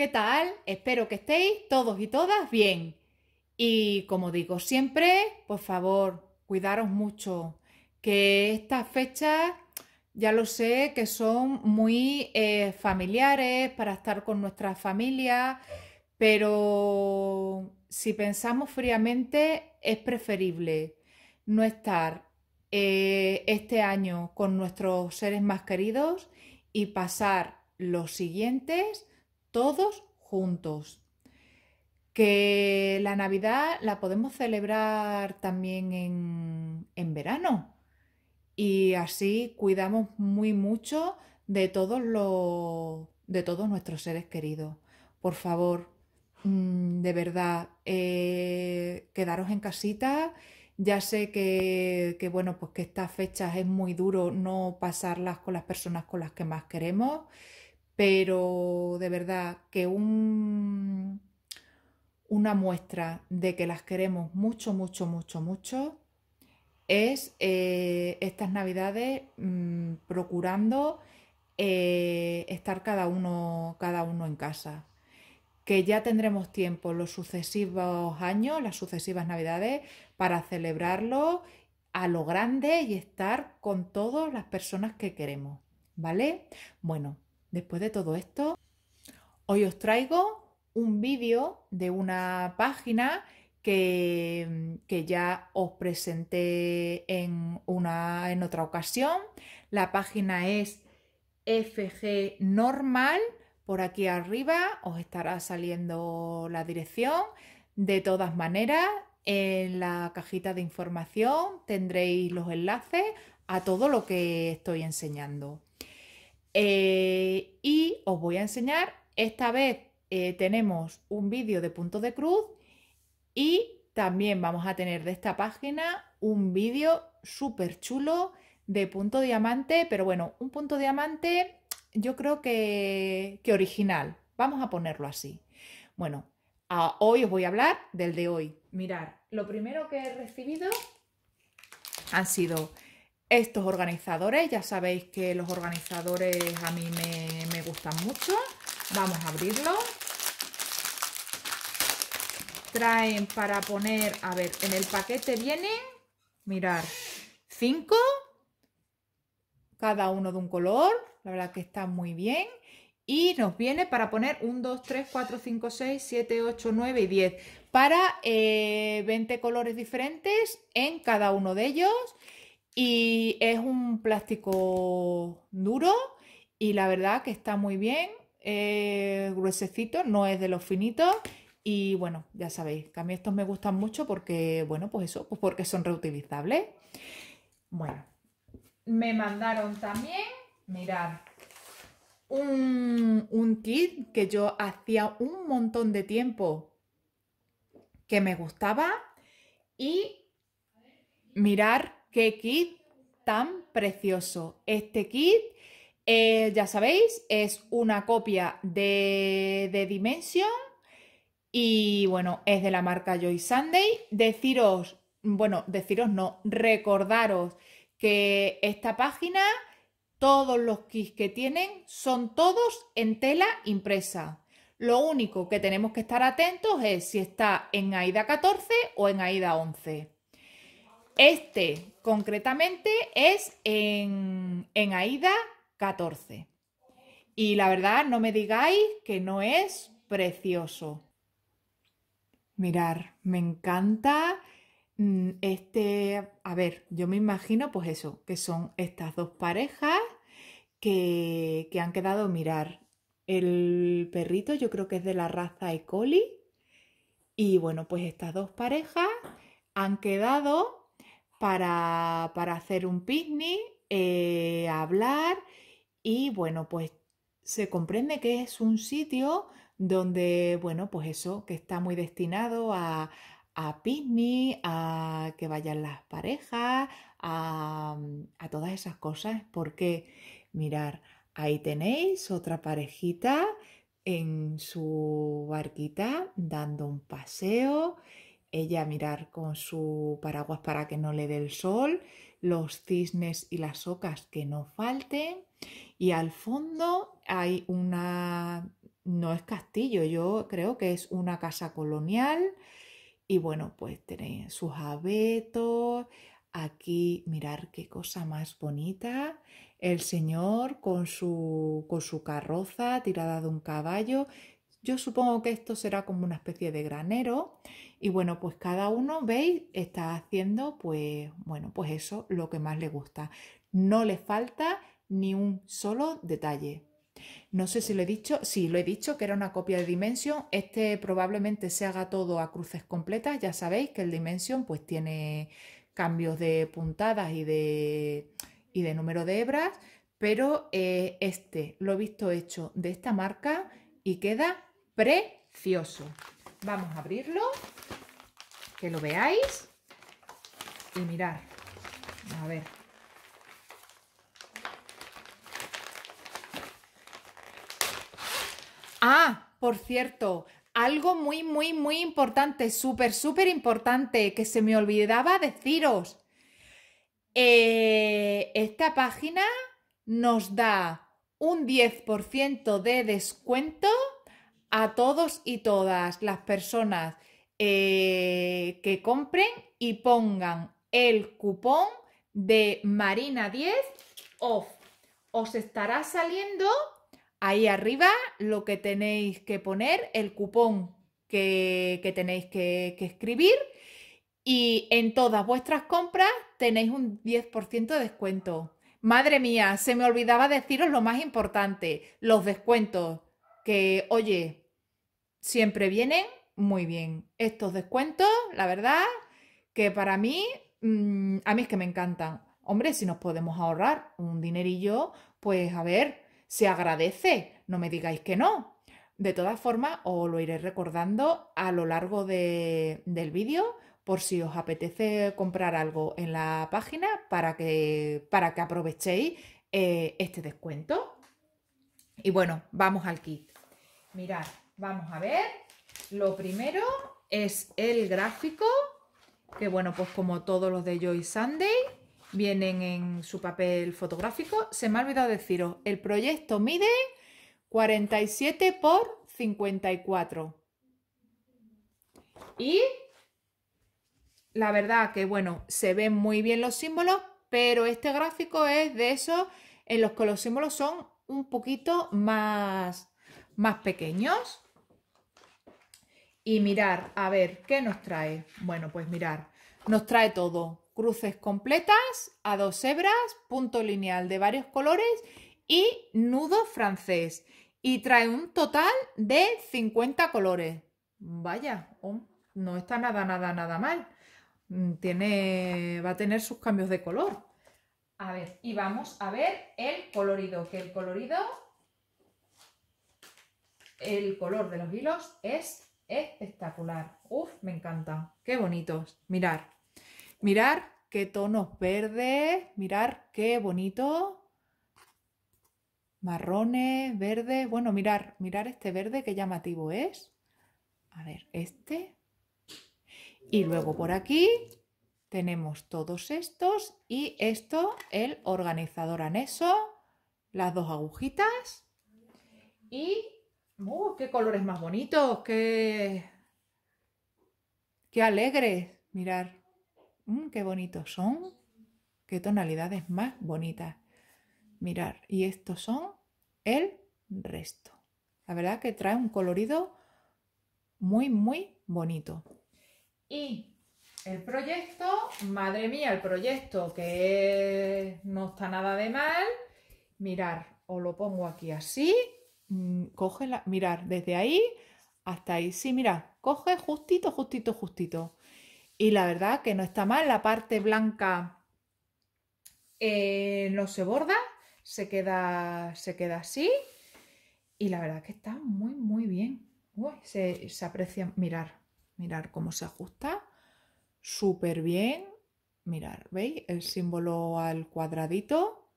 ¿Qué tal? Espero que estéis todos y todas bien. Y como digo siempre, por favor, cuidaros mucho, que estas fechas ya lo sé que son muy eh, familiares para estar con nuestra familia, pero si pensamos fríamente es preferible no estar eh, este año con nuestros seres más queridos y pasar los siguientes todos juntos. Que la Navidad la podemos celebrar también en, verano y así cuidamos muy mucho de todos los de todos nuestros seres queridos. Por favor, mm, de verdad, eh, quedaros en casita. Ya sé que, que, bueno, pues que estas fechas es muy duro no pasarlas con las personas con las que más queremos pero de verdad que una muestra de que las queremos mucho, mucho, mucho, mucho es eh, estas navidades mm, procurando eh, estar cada uno, cada uno en casa. Que ya tendremos tiempo los sucesivos años, las sucesivas navidades, para celebrarlo a lo grande y estar con todas las personas que queremos. ¿Vale? Bueno, Después de todo esto, hoy os traigo un vídeo de una página que, ya os presenté en, en otra ocasión. La página es FG Normal. Por aquí arriba os estará saliendo la dirección. De todas maneras, en la cajita de información tendréis los enlaces a todo lo que estoy enseñando. Eh, y os voy a enseñar, esta vez eh, tenemos un vídeo de punto de cruz y también vamos a tener de esta página un vídeo súper chulo de punto diamante, pero bueno, un punto diamante yo creo que, original, vamos a ponerlo así. Bueno, hoy os voy a hablar del de hoy. Mirar, lo primero que he recibido han sido estos organizadores, ya sabéis que los organizadores a mí me, gustan mucho. Vamos a abrirlo. Traen para poner, a ver, en el paquete vienen, mirar, 5, cada uno de un color, la verdad que está muy bien. Y nos viene para poner un, dos, tres, cuatro, cinco, seis, siete, ocho, nueve y diez. para 20 eh, colores diferentes en cada uno de ellos y es un plástico duro y la verdad que está muy bien, es gruesecito, no es de los finitos y bueno, ya sabéis que a mí estos me gustan mucho porque, bueno, pues eso, pues porque son reutilizables. Bueno, me mandaron también, mirar un, un kit que yo hacía un montón de tiempo que me gustaba y mirar qué kit tan precioso. Este kit, eh, ya sabéis, es una copia de, de Dimension y bueno, es de la marca Joy Sunday. Deciros, bueno, deciros no, recordaros que esta página, todos los kits que tienen son todos en tela impresa. Lo único que tenemos que estar atentos es si está en AIDA 14 o en AIDA 11. Este concretamente es en, Aida 14. Y la verdad, no me digáis que no es precioso. Mirar, me encanta mm, este, a ver, yo me imagino pues eso, que son estas dos parejas que, que han quedado mirar. El perrito yo creo que es de la raza E. y bueno, pues estas dos parejas han quedado para, hacer un picnic, eh, hablar y bueno, pues se comprende que es un sitio donde, bueno, pues eso, que está muy destinado a, a picnic, a que vayan las parejas, a, a todas esas cosas, porque mirar, ahí tenéis otra parejita en su barquita dando un paseo ella mirar con su paraguas para que no le dé el sol, los cisnes y las ocas que no falten. Y al fondo hay una, no es castillo, yo creo que es una casa colonial. Y bueno, pues tenéis sus abetos. Aquí mirar qué cosa más bonita. El señor con su, con su carroza tirada de un caballo yo supongo que esto será como una especie de granero y bueno, pues cada uno, veis, está haciendo pues, bueno, pues eso, lo que más le gusta. No le falta ni un solo detalle. No sé si lo he dicho, sí, lo he dicho, que era una copia de Dimension. Este probablemente se haga todo a cruces completas. Ya sabéis que el Dimension pues tiene cambios de puntadas y de, y de número de hebras, pero eh, este lo he visto hecho de esta marca y queda precioso. Vamos a abrirlo, que lo veáis. Y mirar. A ver. Ah, por cierto, algo muy, muy, muy importante, súper, súper importante, que se me olvidaba deciros. Eh, esta página nos da un 10% de descuento a todos y todas las personas eh, que compren y pongan el cupón de Marina 10 off. Os estará saliendo ahí arriba lo que tenéis que poner, el cupón que, tenéis que, que, escribir y en todas vuestras compras tenéis un 10% de descuento. Madre mía, se me olvidaba deciros lo más importante, los descuentos. Que, oye, siempre vienen muy bien. Estos descuentos, la verdad, que para mí, mm, a mí es que me encantan. Hombre, si nos podemos ahorrar un dinerillo, pues a ver, se agradece, no me digáis que no. De todas formas, os lo iré recordando a lo largo del vídeo por si os apetece comprar algo en la página para que, para que aprovechéis eh, este descuento. Y bueno, vamos al kit. Mirad, Vamos a ver. Lo primero es el gráfico, que bueno, pues como todos los de Joy Sunday, vienen en su papel fotográfico. Se me ha olvidado deciros, el proyecto mide 47 por 54. Y la verdad que bueno, se ven muy bien los símbolos, pero este gráfico es de esos en los que los símbolos son un poquito más, más pequeños y mirar a ver qué nos trae. Bueno, pues mirar, nos trae todo. Cruces completas a dos hebras, punto lineal de varios colores y nudo francés. Y trae un total de 50 colores. Vaya, oh, no está nada, nada, nada mal. Mm, tiene, va a tener sus cambios de color. A ver, y vamos a ver el colorido, que el colorido, el color de los hilos es Espectacular. Uf, me encanta. Qué bonitos. Mirar. Mirar qué tonos verdes. Mirar qué bonito. Marrones, verdes. Bueno, mirar, mirar este verde, qué llamativo es. A ver, este. Y luego por aquí tenemos todos estos y esto, el organizador anexo, las dos agujitas y Uh, qué colores más bonitos! ¡Qué, qué alegres! Mirar, mm, qué bonitos son, qué tonalidades más bonitas. Mirar, y estos son el resto. La verdad que trae un colorido muy, muy bonito. Y el proyecto, madre mía, el proyecto que no está nada de mal. Mirar, os lo pongo aquí así Mm, coge la, mirar desde ahí hasta ahí. Sí, mira, coge justito, justito, justito. Y la verdad que no está mal, la parte blanca eh, no se borda, se queda, se queda así. Y la verdad que está muy, muy bien. se, se, aprecia, mirar, mirar cómo se ajusta. Súper bien. Mirar, ¿veis? El símbolo al cuadradito.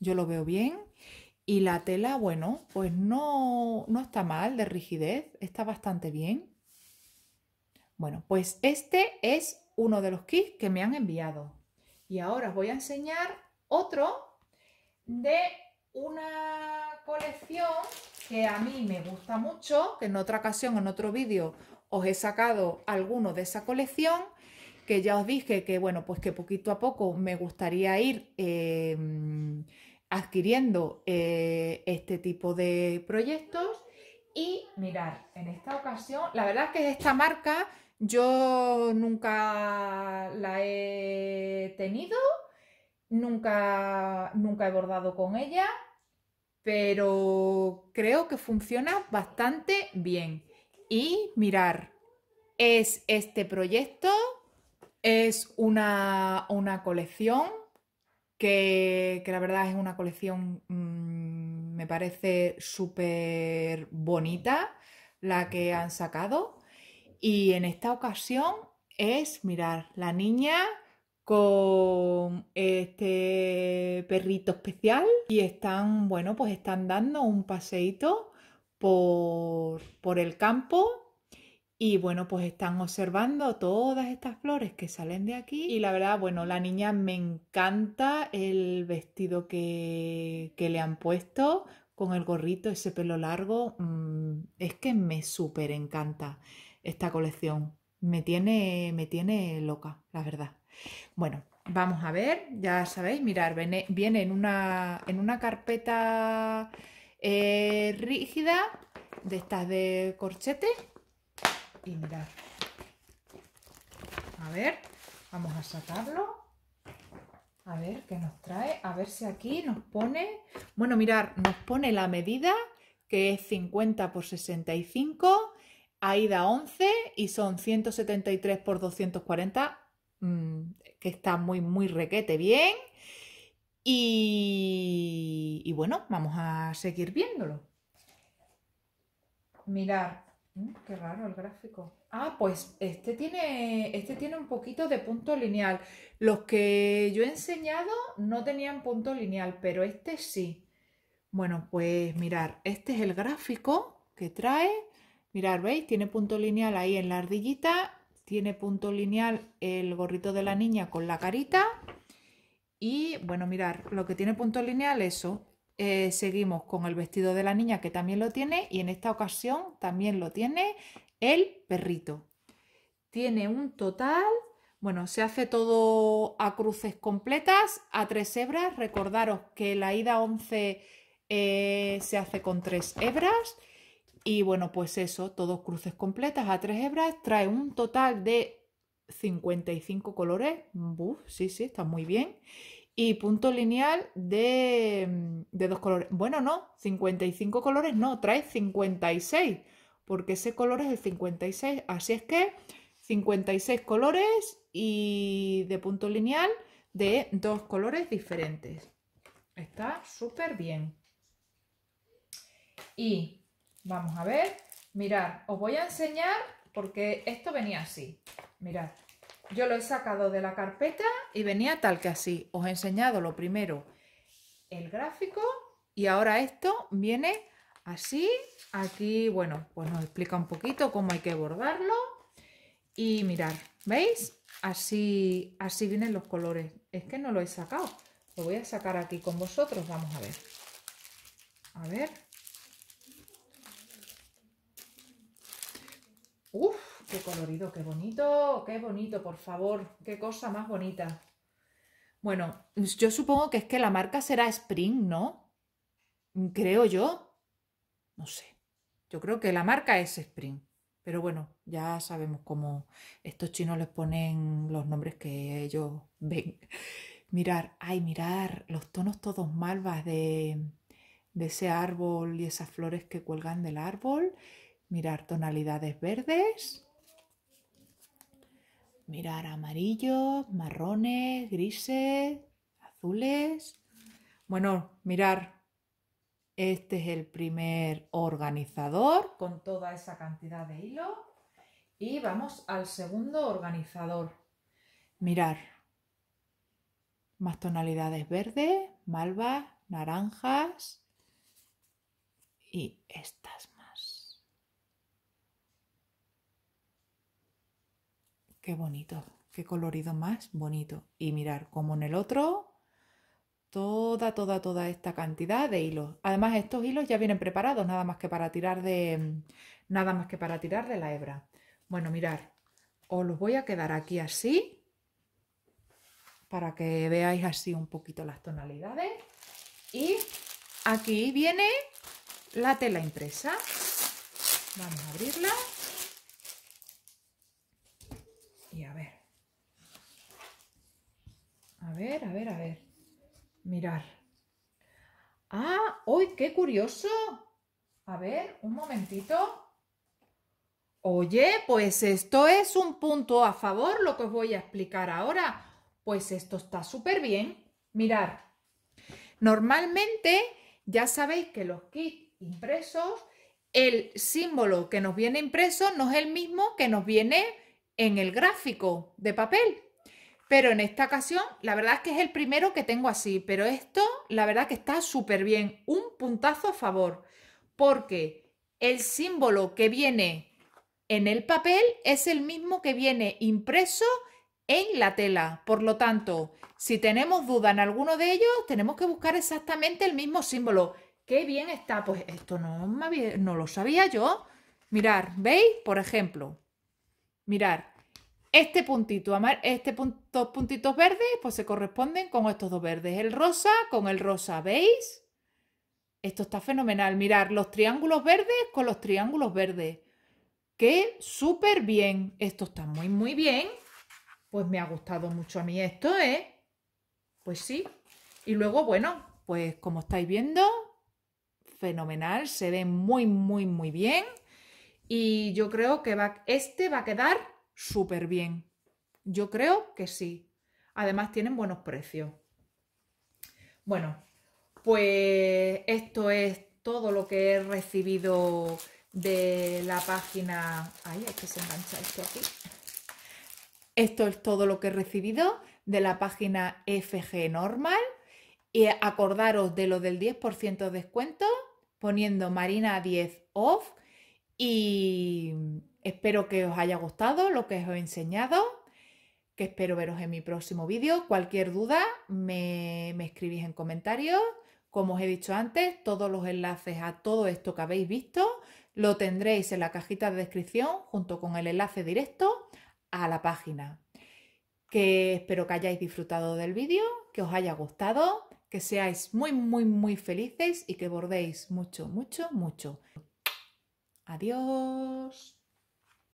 Yo lo veo bien. Y la tela, bueno, pues no, está mal de rigidez, está bastante bien. Bueno, pues este es uno de los kits que me han enviado. Y ahora os voy a enseñar otro de una colección que a mí me gusta mucho, que en otra ocasión, en otro vídeo, os he sacado alguno de esa colección, que ya os dije que, bueno, pues que poquito a poco me gustaría ir eh, adquiriendo eh, este tipo de proyectos. Y mirar, en esta ocasión, la verdad es que esta marca yo nunca la he tenido, nunca, nunca he bordado con ella, pero creo que funciona bastante bien. Y mirar, es este proyecto, es una, una colección que, la verdad es una colección, mm, me parece súper bonita la que han sacado. Y en esta ocasión es, mirar, la niña con este perrito especial y están, bueno, pues están dando un paseíto por, por el campo y bueno, pues están observando todas estas flores que salen de aquí. Y la verdad, bueno, la niña me encanta el vestido que, le han puesto con el gorrito, ese pelo largo. Mm, es que me súper encanta esta colección. Me tiene, me tiene loca, la verdad. Bueno, vamos a ver, ya sabéis, mirar, viene, en, una, en una carpeta eh, rígida de estas de corchete y A ver, vamos a sacarlo. A ver qué nos trae. A ver si aquí nos pone... Bueno, mirar, nos pone la medida que es 50 por 65, ahí da 11 y son 173 por 240, mm, que está muy, muy requete bien. Y, y bueno, vamos a seguir viéndolo. Mirar, Mm, qué raro el gráfico. Ah, pues este tiene, este tiene un poquito de punto lineal. Los que yo he enseñado no tenían punto lineal, pero este sí. Bueno, pues mirar, este es el gráfico que trae. Mirar, ¿veis? Tiene punto lineal ahí en la ardillita, tiene punto lineal el gorrito de la niña con la carita. Y bueno, mirar, lo que tiene punto lineal, eso, eh, seguimos con el vestido de la niña que también lo tiene y en esta ocasión también lo tiene el perrito. Tiene un total, bueno, se hace todo a cruces completas, a tres hebras. Recordaros que la ida 11 eh, se hace con tres hebras. Y bueno, pues eso, todos cruces completas a tres hebras, trae un total de 55 colores. Uf, sí, sí, está muy bien y punto lineal mm, de, dos colores. Bueno, no, 55 colores no, trae 56, porque ese color es el 56. Así es que 56 colores y de punto lineal de dos colores diferentes. Está súper bien. Y vamos a ver, mirad, os voy a enseñar porque esto venía así. Mirad, yo lo he sacado de la carpeta y venía tal que así. Os he enseñado lo primero el gráfico y ahora esto viene así. Aquí, bueno, pues nos explica un poquito cómo hay que bordarlo. Y mirar, ¿veis? Así, así vienen los colores. Es que no lo he sacado. Lo voy a sacar aquí con vosotros. Vamos a ver. A ver. Uf, qué colorido, qué bonito, qué bonito, por favor, qué cosa más bonita. Bueno, yo supongo que es que la marca será Spring, ¿no? Creo yo. No sé. Yo creo que la marca es Spring. Pero bueno, ya sabemos cómo estos chinos les ponen los nombres que ellos ven. Mirar, ay, mirar, los tonos todos malvas de, de ese árbol y esas flores que cuelgan del árbol mirar tonalidades verdes, Mirar amarillos, marrones, grises, azules. Bueno, mirar. Este es el primer organizador con toda esa cantidad de hilo. Y vamos al segundo organizador. Mirar. Más tonalidades verdes, malvas, naranjas y estas Qué bonito, qué colorido más bonito. Y mirar, como en el otro, toda, toda, toda esta cantidad de hilos. Además, estos hilos ya vienen preparados, nada más que para tirar de, nada más que para tirar de la hebra. Bueno, mirar, os los voy a quedar aquí así, para que veáis así un poquito las tonalidades. Y aquí viene la tela impresa. Vamos a abrirla a ver. A ver, a ver, a ver. Mirar. ¡Ah! ¡Uy, qué curioso! A ver, un momentito. Oye, pues esto es un punto a favor, lo que os voy a explicar ahora. Pues esto está súper bien. Mirad, normalmente ya sabéis que los kits impresos, el símbolo que nos viene impreso no es el mismo que nos viene en el gráfico de papel. Pero en esta ocasión, la verdad es que es el primero que tengo así, pero esto, la verdad que está súper bien, un puntazo a favor, porque el símbolo que viene en el papel es el mismo que viene impreso en la tela. Por lo tanto, si tenemos duda en alguno de ellos, tenemos que buscar exactamente el mismo símbolo. ¡Qué bien está! Pues esto no, no lo sabía yo. Mirar, ¿veis? Por ejemplo, mirar, este puntito, este puntitos verdes, pues se corresponden con estos dos verdes. El rosa con el rosa, ¿veis? Esto está fenomenal. Mirar los triángulos verdes con los triángulos verdes. ¡Qué súper bien! Esto está muy, muy bien. Pues me ha gustado mucho a mí esto, ¿eh? Pues sí. Y luego, bueno, pues como estáis viendo, fenomenal. Se ve muy, muy, muy bien. Y yo creo que este va a quedar súper bien. Yo creo que sí. Además tienen buenos precios. Bueno, pues esto es todo lo que he recibido de la página... Ay, que se esto aquí. Esto es todo lo que he recibido de la página FG Normal. Y acordaros de lo del 10% de descuento poniendo Marina 10 off y espero que os haya gustado lo que os he enseñado, que espero veros en mi próximo vídeo. Cualquier duda me, me escribís en comentarios. Como os he dicho antes, todos los enlaces a todo esto que habéis visto lo tendréis en la cajita de descripción junto con el enlace directo a la página. Que espero que hayáis disfrutado del vídeo, que os haya gustado, que seáis muy, muy, muy felices y que bordéis mucho, mucho, mucho. Adiós.